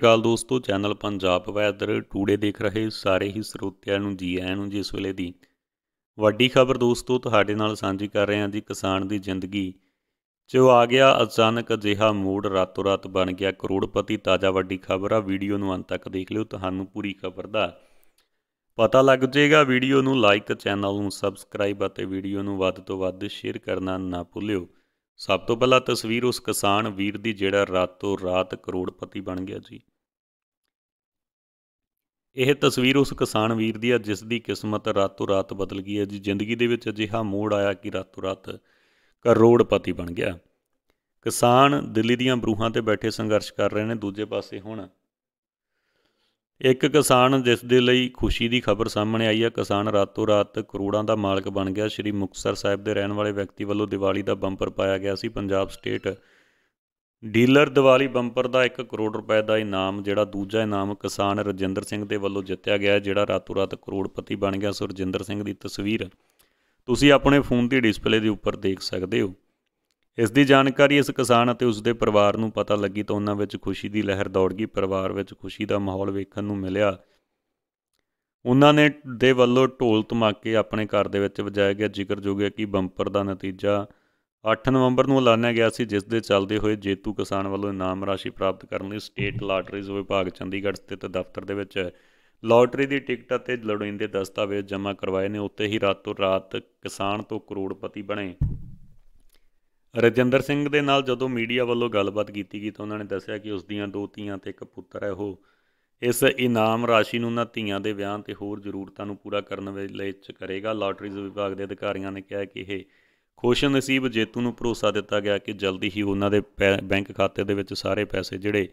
ਕਾਲ ਦੋਸਤੋ channel Punjab weather today ਦੇਖ ਰਹੇ ਸਾਰੇ ਹੀ ਸਰੋਤਿਆਂ ਨੂੰ ਜੀ ਆਇਆਂ ਨੂੰ ਜਿਸ ਵੇਲੇ ਦੀ ਵੱਡੀ ਖਬਰ ਦੋਸਤੋ ਤੁਹਾਡੇ ਨਾਲ ਸਾਂਝੀ ਕਰ ਰਹੇ ਹਾਂ ਜੀ ਕਿਸਾਨ ਦੀ ਜ਼ਿੰਦਗੀ ਜੋ ਆ ਗਿਆ ਅਚਾਨਕ ਅਜਿਹਾ ਮੂਡ ਰਾਤੋ ਰਾਤ ਬਣ ਗਿਆ ਕਰੋੜਪਤੀ ਤਾਜ਼ਾ ਵੱਡੀ ਖਬਰ ਆ ਵੀਡੀਓ ਨੂੰ ਅੰਤ ਤੱਕ ਦੇਖ ਲਿਓ ਤੁਹਾਨੂੰ ਪੂਰੀ ਖਬਰ ਦਾ ਪਤਾ ਲੱਗ ਜਾਏਗਾ ਵੀਡੀਓ ਨੂੰ ਲਾਈਕ ਚੈਨਲ ਨੂੰ ਸਬਸਕ੍ਰਾਈਬ ਅਤੇ ਵੀਡੀਓ ਨੂੰ ਵੱਧ ਤੋਂ ਵੱਧ ਸ਼ੇਅਰ ਕਰਨਾ ਨਾ ਭੁੱਲਿਓ ਸਭ ਤੋਂ ਪਹਿਲਾਂ ਤਸਵੀਰ ਉਸ ਕਿਸਾਨ ਵੀਰ ਦੀ ਜਿਹੜਾ ਰਾਤੋਂ ਰਾਤ ਕਰੋੜਪਤੀ ਬਣ ਗਿਆ ਜੀ ਇਹ ਤਸਵੀਰ ਉਸ ਕਿਸਾਨ ਵੀਰ ਦੀ ਹੈ ਜਿਸ ਦੀ ਕਿਸਮਤ ਰਾਤੋਂ ਰਾਤ ਬਦਲ ਗਈ ਹੈ ਜੀ ਜ਼ਿੰਦਗੀ ਦੇ ਵਿੱਚ ਅਜਿਹਾ ਮੋੜ ਆਇਆ ਕਿ ਰਾਤੋਂ ਰਾਤ ਕਰੋੜਪਤੀ ਬਣ ਗਿਆ ਕਿਸਾਨ ਦਿੱਲੀ ਦੀਆਂ ਬਰੂਹਾਂ ਤੇ ਬੈਠੇ ਸੰਘਰਸ਼ ਕਰ ਰਹੇ ਨੇ ਦੂਜੇ ਪਾਸੇ ਹੁਣ ਇੱਕ ਕਿਸਾਨ ਜਿਸ ਦੇ ਲਈ ਖੁਸ਼ੀ ਦੀ ਖਬਰ ਸਾਹਮਣੇ ਆਈ ਹੈ ਕਿਸਾਨ ਰਾਤੋਂ ਰਾਤ ਕਰੋੜਾਂ ਦਾ ਮਾਲਕ ਬਣ ਗਿਆ ਸ਼੍ਰੀ ਮੁਕਤਸਰ ਸਾਹਿਬ ਦੇ ਰਹਿਣ ਵਾਲੇ ਵਿਅਕਤੀ ਵੱਲੋਂ ਦੀਵਾਲੀ ਦਾ ਬੰਪਰ ਪਾਇਆ ਗਿਆ ਸੀ Punjab state dealer Diwali bumper ਦਾ 1 ਕਰੋੜ ਰੁਪਏ ਦਾ ਇਨਾਮ ਜਿਹੜਾ ਦੂਜਾ ਇਨਾਮ ਕਿਸਾਨ ਰਜਿੰਦਰ ਸਿੰਘ ਦੇ ਵੱਲੋਂ ਜਿੱਤਿਆ ਗਿਆ ਜਿਹੜਾ ਰਾਤੋਂ ਰਾਤ ਕਰੋੜਪਤੀ ਬਣ ਗਿਆ ਸੁਰਜਿੰਦਰ ਸਿੰਘ ਦੀ ਤਸਵੀਰ ਤੁਸੀਂ ਆਪਣੇ ਫੋਨ ਦੀ ਡਿਸਪਲੇ ਦੇ ਉੱਪਰ ਦੇਖ ਸਕਦੇ ਹੋ ਇਸ ਦੀ ਜਾਣਕਾਰੀ ਇਸ ਕਿਸਾਨ ਅਤੇ ਉਸ ਦੇ ਪਰਿਵਾਰ ਨੂੰ ਪਤਾ ਲੱਗੀ ਤਾਂ ਉਹਨਾਂ ਵਿੱਚ ਖੁਸ਼ੀ ਦੀ ਲਹਿਰ ਦੌੜ ਗਈ ਪਰਿਵਾਰ ਵਿੱਚ ਖੁਸ਼ੀ ਦਾ ਮਾਹੌਲ ਵੇਖਣ ਨੂੰ ਮਿਲਿਆ ਉਹਨਾਂ ਨੇ ਦੇ ਵੱਲੋਂ ਢੋਲ ਤਮਾਕੇ ਆਪਣੇ ਘਰ ਦੇ ਵਿੱਚ ਵਜਾਇਆ ਗਿਆ ਜ਼ਿਕਰਯੋਗ ਹੈ ਕਿ ਬੰਪਰ ਦਾ ਨਤੀਜਾ 8 ਨਵੰਬਰ ਨੂੰ ਐਲਾਨਿਆ ਗਿਆ ਸੀ ਜਿਸ ਦੇ ਚੱਲਦੇ ਹੋਏ ਜੇਤੂ ਕਿਸਾਨ ਵੱਲੋਂ ਇਨਾਮ ਰਾਸ਼ੀ ਪ੍ਰਾਪਤ ਕਰਨ ਲਈ ਸਟੇਟ ਲਾਟਰੀਜ਼ ਵਿਭਾਗ ਚੰਡੀਗੜ੍ਹ ਸਥਿਤ ਦਫ਼ਤਰ ਦੇ ਵਿੱਚ ਲਾਟਰੀ ਦੀ ਟਿਕਟ ਅਤੇ ਲੋੜੀਂਦੇ ਦਸਤਾਵੇਜ਼ ਜਮ੍ਹਾਂ ਕਰਵਾਏ ਨੇ ਉੱਤੇ ਹੀ ਰਾਤੋਂ ਰਾਤ ਕਿਸਾਨ ਤੋਂ ਕਰੋੜਪਤੀ ਬਣੇ ਰਜਿੰਦਰ ਸਿੰਘ ਦੇ ਨਾਲ ਜਦੋਂ ਮੀਡੀਆ ਵੱਲੋਂ ਗੱਲਬਾਤ ਕੀਤੀ ਗਈ ਤਾਂ ਉਹਨਾਂ ਨੇ ਦੱਸਿਆ ਕਿ ਉਸ ਦੀਆਂ ਦੋ ਧੀਆਂ ਤੇ ਇੱਕ ਪੁੱਤਰ ਹੈ ਉਹ ਇਸ ਇਨਾਮ ਰਾਸ਼ੀ ਨੂੰ ਉਹਨਾਂ ਧੀਆਂ ਦੇ ਵਿਆਹ ਤੇ ਹੋਰ ਜ਼ਰੂਰਤਾਂ ਨੂੰ ਪੂਰਾ ਕਰਨ ਚ ਕਰੇਗਾ ਲਾਟਰੀਜ਼ ਵਿਭਾਗ ਦੇ ਅਧਿਕਾਰੀਆਂ ਨੇ ਕਿਹਾ ਕਿ ਇਹ ਖੁਸ਼ ਨਸੀਬ ਜੇਤੂ ਨੂੰ ਭਰੋਸਾ ਦਿੱਤਾ ਗਿਆ ਕਿ ਜਲਦੀ ਹੀ ਉਹਨਾਂ ਦੇ ਬੈਂਕ ਖਾਤੇ ਦੇ ਵਿੱਚ ਸਾਰੇ ਪੈਸੇ ਜਿਹੜੇ